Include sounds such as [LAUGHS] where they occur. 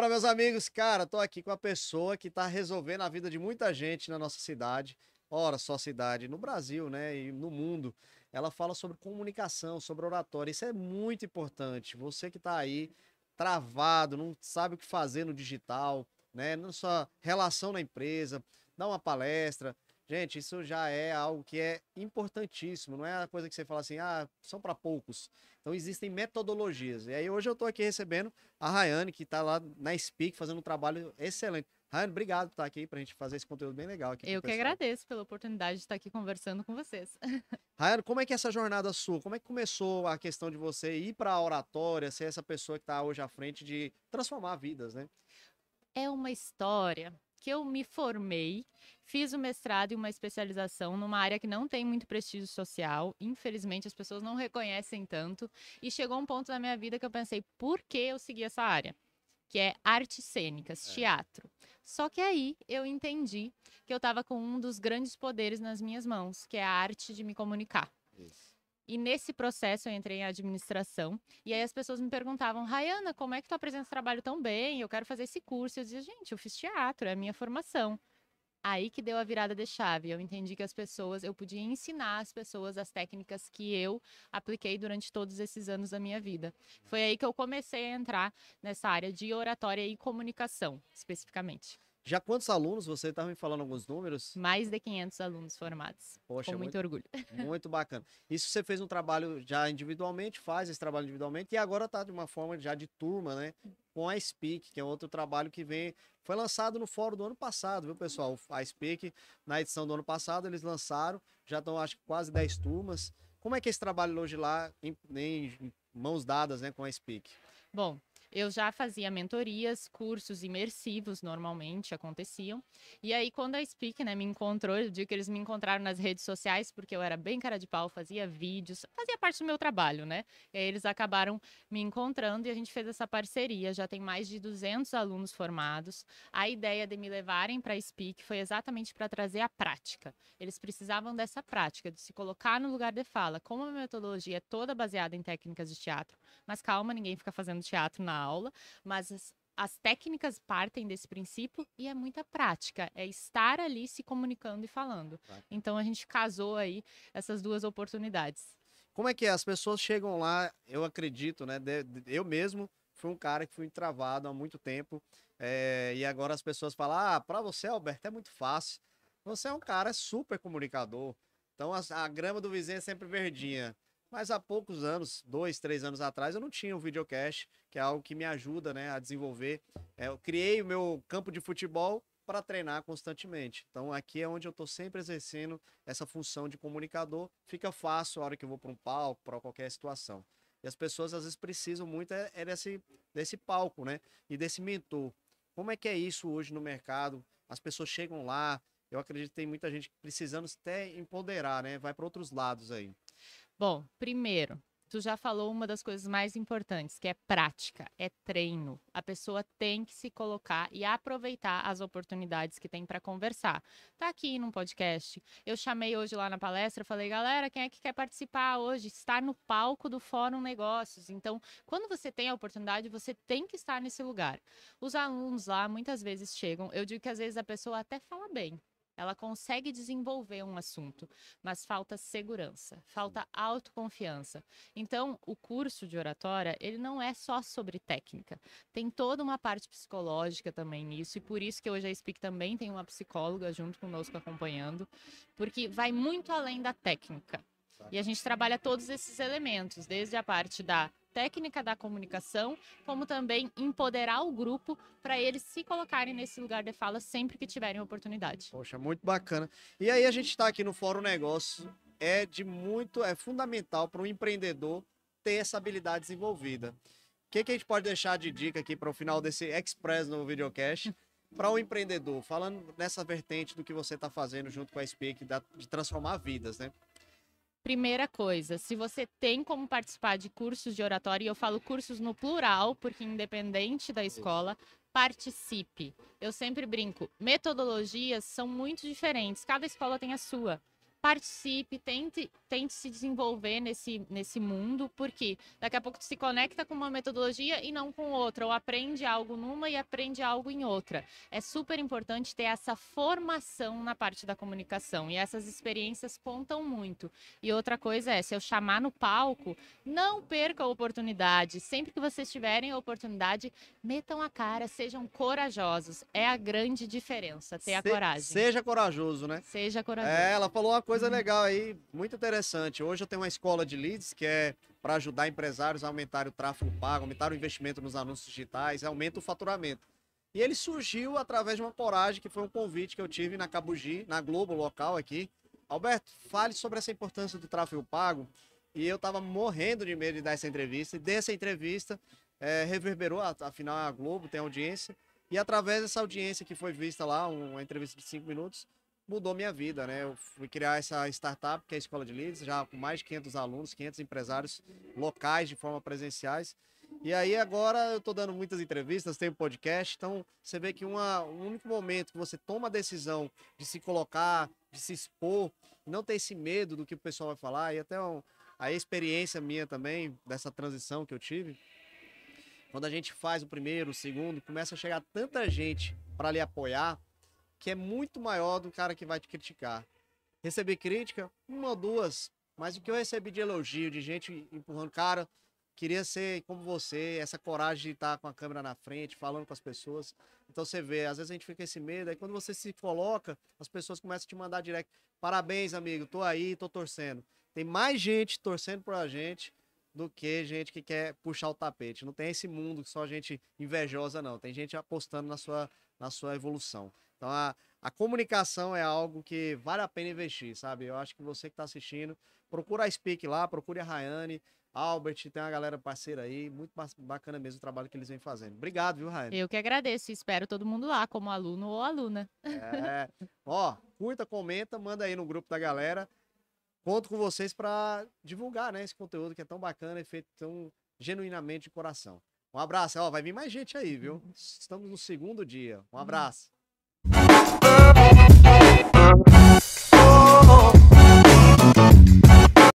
Bora, meus amigos. Cara, tô aqui com a pessoa que tá resolvendo a vida de muita gente na nossa cidade. Ora, só cidade, no Brasil, né? E no mundo. Ela fala sobre comunicação, sobre oratória. Isso é muito importante. Você que tá aí travado, não sabe o que fazer no digital, né? Na sua relação na empresa, dá uma palestra, Gente, isso já é algo que é importantíssimo, não é a coisa que você fala assim, ah, são para poucos. Então existem metodologias. E aí hoje eu estou aqui recebendo a Rayane, que está lá na Speak fazendo um trabalho excelente. Rayane, obrigado por estar tá aqui para a gente fazer esse conteúdo bem legal aqui. Eu que agradeço pela oportunidade de estar tá aqui conversando com vocês. [LAUGHS] Rayane, como é que é essa jornada sua? Como é que começou a questão de você ir para a oratória, ser essa pessoa que está hoje à frente de transformar vidas, né? É uma história que eu me formei, fiz o mestrado e uma especialização numa área que não tem muito prestígio social, infelizmente as pessoas não reconhecem tanto, e chegou um ponto na minha vida que eu pensei, por que eu segui essa área? Que é artes cênicas, é. teatro. Só que aí eu entendi que eu estava com um dos grandes poderes nas minhas mãos, que é a arte de me comunicar. Isso. E nesse processo eu entrei em administração. E aí as pessoas me perguntavam, Rayana, como é que tu apresenta o trabalho tão bem? Eu quero fazer esse curso. Eu dizia, gente, eu fiz teatro, é a minha formação. Aí que deu a virada de chave. Eu entendi que as pessoas, eu podia ensinar as pessoas as técnicas que eu apliquei durante todos esses anos da minha vida. Foi aí que eu comecei a entrar nessa área de oratória e comunicação, especificamente. Já quantos alunos? Você estava me falando alguns números? Mais de 500 alunos formados. Poxa, com muito, muito orgulho. [LAUGHS] Muito bacana. Isso você fez um trabalho já individualmente, faz esse trabalho individualmente e agora está de uma forma já de turma, né? Com a Speak, que é outro trabalho que vem. Foi lançado no fórum do ano passado, viu, pessoal? A Speak, na edição do ano passado, eles lançaram. Já estão, acho que, quase 10 turmas. Como é que é esse trabalho hoje lá, em, em mãos dadas né, com a Speak? Bom, eu já fazia mentorias, cursos imersivos normalmente aconteciam. E aí, quando a Speak né, me encontrou, eu digo que eles me encontraram nas redes sociais, porque eu era bem cara de pau, fazia vídeos, fazia parte do meu trabalho, né? E aí eles acabaram me encontrando e a gente fez essa parceria. Já tem mais de 200 alunos formados. A ideia de me levarem para a Speak foi exatamente para trazer a prática. Eles precisavam dessa prática, de se colocar no lugar de fala. Como a metodologia é toda baseada em técnicas de teatro, mas calma, ninguém fica fazendo teatro na aula, mas as, as técnicas partem desse princípio e é muita prática, é estar ali se comunicando e falando. Então a gente casou aí essas duas oportunidades. Como é que é? As pessoas chegam lá, eu acredito, né? De, de, eu mesmo fui um cara que fui travado há muito tempo é, e agora as pessoas falam: ah, para você, Alberto, é muito fácil. Você é um cara super comunicador. Então a, a grama do vizinho é sempre verdinha. Mas há poucos anos, dois, três anos atrás, eu não tinha um videocast, que é algo que me ajuda né, a desenvolver. É, eu criei o meu campo de futebol para treinar constantemente. Então aqui é onde eu estou sempre exercendo essa função de comunicador. Fica fácil a hora que eu vou para um palco, para qualquer situação. E as pessoas às vezes precisam muito é, é, desse, desse palco, né? E desse mentor. Como é que é isso hoje no mercado? As pessoas chegam lá. Eu acredito que tem muita gente precisando até empoderar, né? Vai para outros lados aí. Bom, primeiro, tu já falou uma das coisas mais importantes, que é prática, é treino. A pessoa tem que se colocar e aproveitar as oportunidades que tem para conversar. Tá aqui num podcast. Eu chamei hoje lá na palestra, falei, galera, quem é que quer participar hoje? Estar no palco do Fórum Negócios. Então, quando você tem a oportunidade, você tem que estar nesse lugar. Os alunos lá muitas vezes chegam, eu digo que às vezes a pessoa até fala bem, ela consegue desenvolver um assunto, mas falta segurança, falta autoconfiança. Então, o curso de oratória, ele não é só sobre técnica. Tem toda uma parte psicológica também nisso, e por isso que hoje a Speak também tem uma psicóloga junto conosco acompanhando, porque vai muito além da técnica. Tá. E a gente trabalha todos esses elementos, desde a parte da técnica da comunicação, como também empoderar o grupo para eles se colocarem nesse lugar de fala sempre que tiverem oportunidade. Poxa, muito bacana. E aí a gente está aqui no Fórum Negócio, é de muito, é fundamental para o empreendedor ter essa habilidade desenvolvida. O que, que a gente pode deixar de dica aqui para o final desse Express no videocast? para o empreendedor, falando nessa vertente do que você está fazendo junto com a SPIC de transformar vidas, né? primeira coisa, se você tem como participar de cursos de oratória, e eu falo cursos no plural, porque independente da escola, participe. Eu sempre brinco, metodologias são muito diferentes, cada escola tem a sua participe, tente, tente se desenvolver nesse, nesse mundo, porque daqui a pouco tu se conecta com uma metodologia e não com outra, ou aprende algo numa e aprende algo em outra. É super importante ter essa formação na parte da comunicação e essas experiências contam muito. E outra coisa é, se eu chamar no palco, não perca a oportunidade. Sempre que vocês tiverem a oportunidade, metam a cara, sejam corajosos. É a grande diferença, ter se, a coragem. Seja corajoso, né? Seja corajoso. É, ela falou a coisa legal aí, muito interessante. Hoje eu tenho uma escola de leads que é para ajudar empresários a aumentar o tráfego pago, aumentar o investimento nos anúncios digitais, aumenta o faturamento. E ele surgiu através de uma coragem que foi um convite que eu tive na Cabugi, na Globo local aqui. Alberto, fale sobre essa importância do tráfego pago. E eu estava morrendo de medo de dar essa entrevista. E dessa entrevista é, reverberou, afinal a Globo tem audiência. E através dessa audiência que foi vista lá, uma entrevista de cinco minutos, mudou minha vida, né? Eu fui criar essa startup, que é a Escola de Líderes, já com mais de 500 alunos, 500 empresários locais de forma presenciais. E aí agora eu estou dando muitas entrevistas, tenho podcast, então você vê que uma, um único momento que você toma a decisão de se colocar, de se expor, não ter esse medo do que o pessoal vai falar, e até um, a experiência minha também, dessa transição que eu tive, quando a gente faz o primeiro, o segundo, começa a chegar tanta gente para lhe apoiar, que é muito maior do cara que vai te criticar. Receber crítica, uma ou duas, mas o que eu recebi de elogio, de gente empurrando, cara, queria ser como você, essa coragem de estar tá com a câmera na frente, falando com as pessoas. Então você vê, às vezes a gente fica com esse medo, aí quando você se coloca, as pessoas começam a te mandar direto. Parabéns, amigo, tô aí, tô torcendo. Tem mais gente torcendo pra gente do que gente que quer puxar o tapete. Não tem esse mundo que só gente invejosa, não. Tem gente apostando na sua, na sua evolução. Então a, a comunicação é algo que vale a pena investir, sabe? Eu acho que você que está assistindo, procura a Speak lá, procure a Rayane, Albert, tem uma galera parceira aí, muito bacana mesmo o trabalho que eles vêm fazendo. Obrigado, viu, Rayane? Eu que agradeço, espero todo mundo lá, como aluno ou aluna. É. Ó, curta, comenta, manda aí no grupo da galera. Conto com vocês para divulgar, né, esse conteúdo que é tão bacana e feito tão genuinamente de coração. Um abraço, ó, vai vir mais gente aí, viu? [LAUGHS] Estamos no segundo dia. Um hum. abraço. Oh, oh, oh,